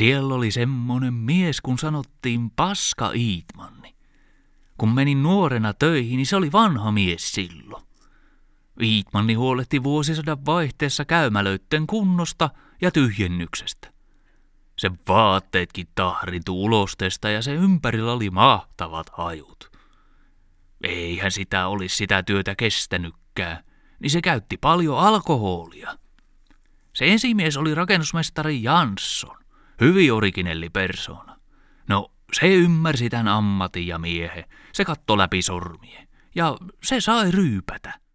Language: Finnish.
Siellä oli semmonen mies, kun sanottiin Paska Iitmanni. Kun menin nuorena töihin, niin se oli vanha mies silloin. Iitmanni huolehti vuosisadan vaihteessa käymälöitten kunnosta ja tyhjennyksestä. Se vaatteetkin tahritu ulostesta ja se ympärillä oli mahtavat hajut. Eihän sitä olisi sitä työtä kestänytkään, niin se käytti paljon alkoholia. Se ensimies oli rakennusmestari Jansson. Hyvin originelli persoona. No, se ymmärsi tämän ammatin ja miehe. Se katto läpi sormien. Ja se sai ryypätä.